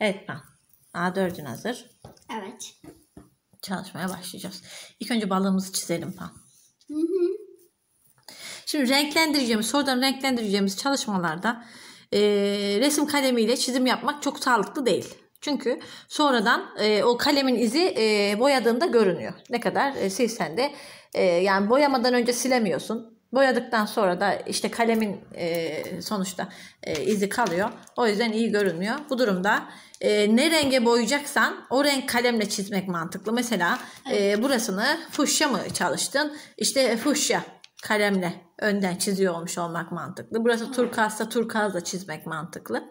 Evet ben. A4'ün hazır. Evet. Çalışmaya başlayacağız. İlk önce balığımızı çizelim Pan. Hı hı. Şimdi renklendireceğimiz, sonradan renklendireceğimiz çalışmalarda e, resim kalemiyle çizim yapmak çok sağlıklı değil. Çünkü sonradan e, o kalemin izi e, boyadığında görünüyor. Ne kadar e, silsen de e, yani boyamadan önce silemiyorsun Boyadıktan sonra da işte kalemin e, sonuçta e, izi kalıyor. O yüzden iyi görünmüyor. Bu durumda e, ne renge boyayacaksan o renk kalemle çizmek mantıklı. Mesela e, burasını fuşya mı çalıştın? İşte e, fuşya kalemle önden çiziyor olmuş olmak mantıklı. Burası turkazsa turkazla çizmek mantıklı.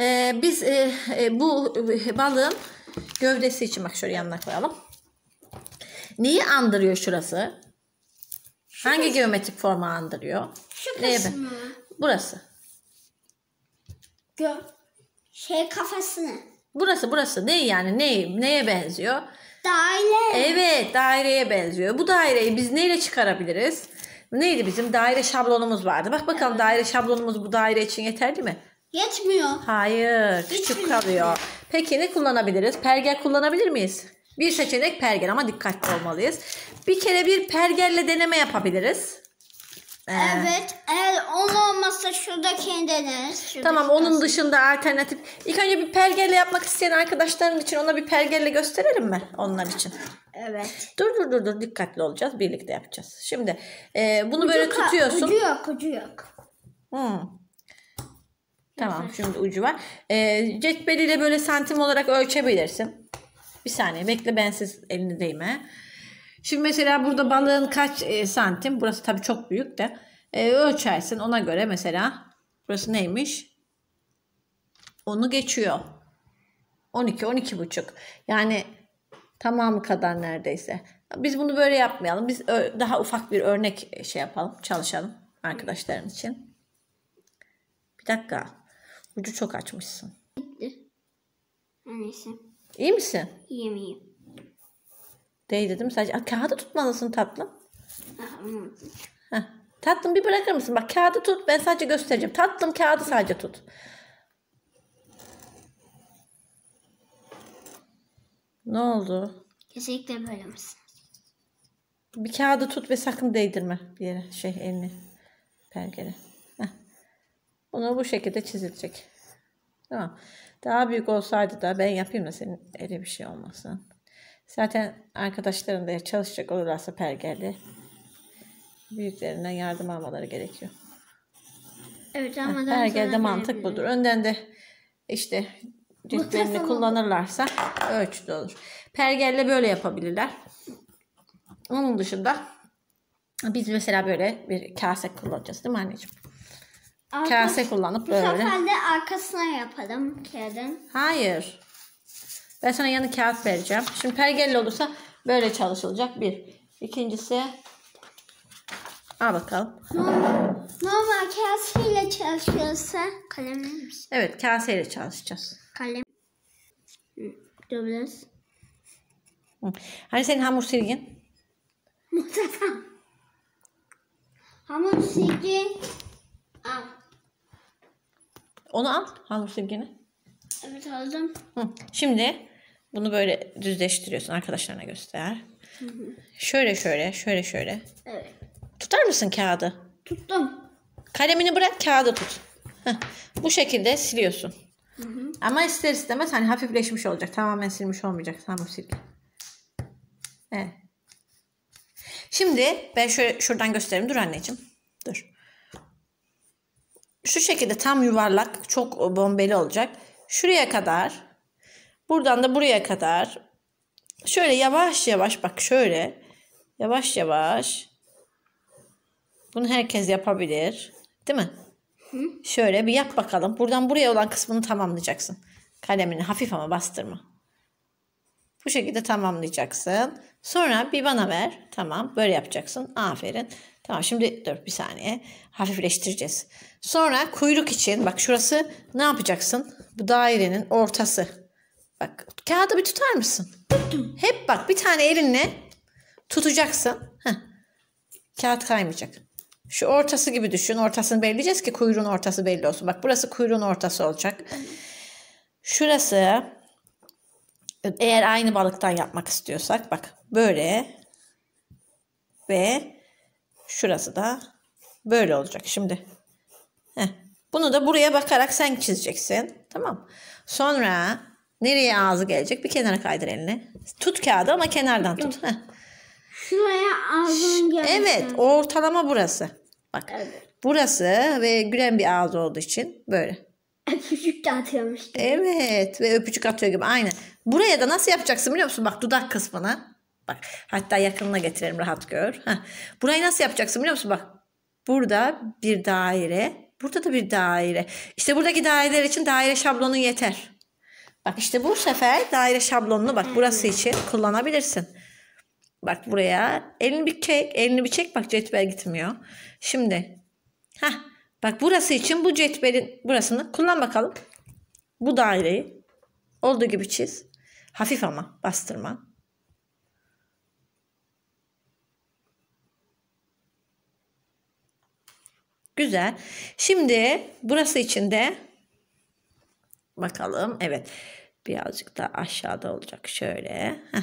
E, biz e, e, bu balığın gövdesi için bak şöyle yanına koyalım. Neyi andırıyor şurası? Şurası. Hangi geometrik forma andırıyor? Şu kısmı. Burası. Gö şey kafasını. Burası burası. Ne yani? Ne, neye benziyor? Daire. Evet daireye benziyor. Bu daireyi biz neyle çıkarabiliriz? Neydi bizim daire şablonumuz vardı. Bak bakalım evet. daire şablonumuz bu daire için yeterli mi? Yetmiyor. Hayır. Küçük Yetmiyor. kalıyor. Peki ne kullanabiliriz? Pergel kullanabilir miyiz? Bir seçenek pergel ama dikkatli olmalıyız. Bir kere bir pergelle deneme yapabiliriz. Ee, evet. Eğer on olmazsa şuradakini deneriz. Şuradaki tamam onun dışında alternatif. İlk önce bir pergelle yapmak isteyen arkadaşların için ona bir pergelle gösterelim mi onlar için? Evet. Dur dur dur dur dikkatli olacağız. Birlikte yapacağız. Şimdi e, bunu ucu böyle tutuyorsun. Ucu yok ucu yok. Hmm. Tamam şimdi ucu var. E, cetveliyle böyle santim olarak ölçebilirsin. Bir saniye bekle ben siz elini değme. Şimdi mesela burada balığın kaç e, santim? Burası tabii çok büyük de. E, ölçersin ona göre mesela. Burası neymiş? Onu geçiyor. 12, 12 buçuk. Yani tamamı kadar neredeyse. Biz bunu böyle yapmayalım. Biz daha ufak bir örnek e, şey yapalım, çalışalım arkadaşlarım için. Bir dakika. Ucu çok açmışsın. Bitti. Neyse. İyi misin? İyiyim iyiyim. Değdi değil mi? Sadece Aa, kağıdı tutmalısın tatlım. Heh. Tatlım bir bırakır mısın? Bak kağıdı tut. Ben sadece göstereceğim. Tatlım kağıdı sadece tut. Ne oldu? Kesinlikle böyle misin? Bir kağıdı tut ve sakın değdirme bir yere şey elini pergele. Bunu bu şekilde çizilecek. Tamam. Daha büyük olsaydı da ben yapayım da senin öyle bir şey olmasın. Zaten arkadaşların da çalışacak olurlarsa pergelde büyüklerinden yardım almaları gerekiyor. Evet ama ha, pergelde mantık budur. Önden de işte ciltlerini kullanırlarsa ölçüde olur. Pergelle böyle yapabilirler. Onun dışında biz mesela böyle bir kase kullanacağız değil mi anneciğim? Arka, kase kullanıp böyle. Bu sefer arkasına yapalım kağıdın. Hayır. Ben sana yanı kağıt vereceğim. Şimdi pergelli olursa böyle çalışılacak. Bir. İkincisi Al bakalım. Normal, normal kaseyle çalışıyorsa kalemimiz. Evet kaseyle çalışacağız. Kalem. Dövüyoruz. Hani senin hamur silgin? Mutlaka. hamur silgi. Al. Onu al halı silgini. Evet aldım. Hı. Şimdi bunu böyle düzleştiriyorsun. Arkadaşlarına göster. Hı hı. Şöyle şöyle, şöyle şöyle. Evet. Tutar mısın kağıdı? Tuttum. Kalemini bırak kağıdı tut. Heh. Bu şekilde siliyorsun. Hı hı. Ama ister istemez hani hafifleşmiş olacak. Tamamen silmiş olmayacak. Tamam silgi. Evet. Şimdi ben şöyle şuradan göstereyim. Dur anneciğim. Dur şu şekilde tam yuvarlak çok bombeli olacak. Şuraya kadar buradan da buraya kadar şöyle yavaş yavaş bak şöyle yavaş yavaş bunu herkes yapabilir. Değil mi? Hı? Şöyle bir yap bakalım. Buradan buraya olan kısmını tamamlayacaksın. Kalemini hafif ama bastırma. Bu şekilde tamamlayacaksın. Sonra bir bana ver. Tamam böyle yapacaksın. Aferin. Tamam şimdi dur bir saniye. Hafifleştireceğiz. Sonra kuyruk için bak şurası ne yapacaksın? Bu dairenin ortası. Bak kağıdı bir tutar mısın? Tuttum. Hep bak bir tane elinle tutacaksın. Heh. Kağıt kaymayacak. Şu ortası gibi düşün. Ortasını belirleyeceğiz ki kuyruğun ortası belli olsun. Bak burası kuyruğun ortası olacak. Şurası eğer aynı balıktan yapmak istiyorsak bak böyle ve şurası da böyle olacak. Şimdi heh, bunu da buraya bakarak sen çizeceksin. Tamam. Sonra nereye ağzı gelecek? Bir kenara kaydır elini. Tut kağıdı ama kenardan tut. Heh. Şuraya ağzının gelmesi. Evet ortalama burası. Bak evet. burası ve gülen bir ağız olduğu için böyle öpücük de atıyormuş Evet ve öpücük atıyor gibi aynen. Buraya da nasıl yapacaksın biliyor musun? Bak dudak kısmına. Bak hatta yakınına getirelim rahat gör. Heh. Burayı nasıl yapacaksın biliyor musun? Bak burada bir daire. Burada da bir daire. İşte buradaki daireler için daire şablonu yeter. Bak işte bu sefer daire şablonunu bak burası için kullanabilirsin. Bak buraya elini bir çek, elini bir çek bak cetvel gitmiyor. Şimdi ha Bak burası için bu cetvelin burasını kullan bakalım. Bu daireyi olduğu gibi çiz. Hafif ama bastırma. Güzel. Şimdi burası için de bakalım. Evet. Birazcık da aşağıda olacak. Şöyle. Heh.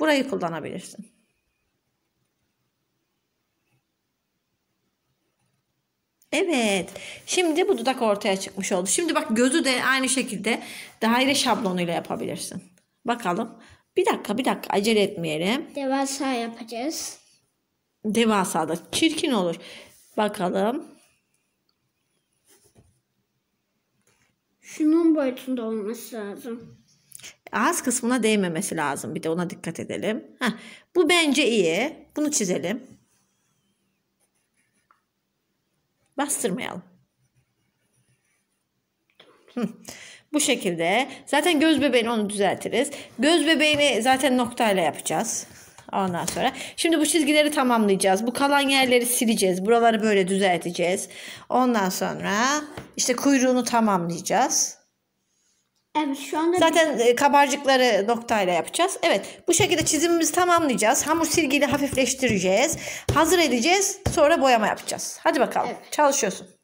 Burayı kullanabilirsin. Evet. Şimdi bu dudak ortaya çıkmış oldu. Şimdi bak gözü de aynı şekilde daire şablonuyla yapabilirsin. Bakalım. Bir dakika bir dakika acele etmeyelim. Devasa yapacağız. Devasa da çirkin olur. Bakalım. Şunun boyutunda olması lazım. Ağız kısmına değmemesi lazım. Bir de ona dikkat edelim. Heh, bu bence iyi. Bunu çizelim. bastırmayalım. Bu şekilde. Zaten göz bebeğini onu düzeltiriz. Göz bebeğini zaten noktayla yapacağız. Ondan sonra. Şimdi bu çizgileri tamamlayacağız. Bu kalan yerleri sileceğiz. Buraları böyle düzelteceğiz. Ondan sonra işte kuyruğunu tamamlayacağız. Evet şu anda Zaten bir... E, kabarcıkları noktayla yapacağız. Evet bu şekilde çizimimizi tamamlayacağız. Hamur silgiyle hafifleştireceğiz. Hazır edeceğiz. Sonra boyama yapacağız. Hadi bakalım. Evet. Çalışıyorsun.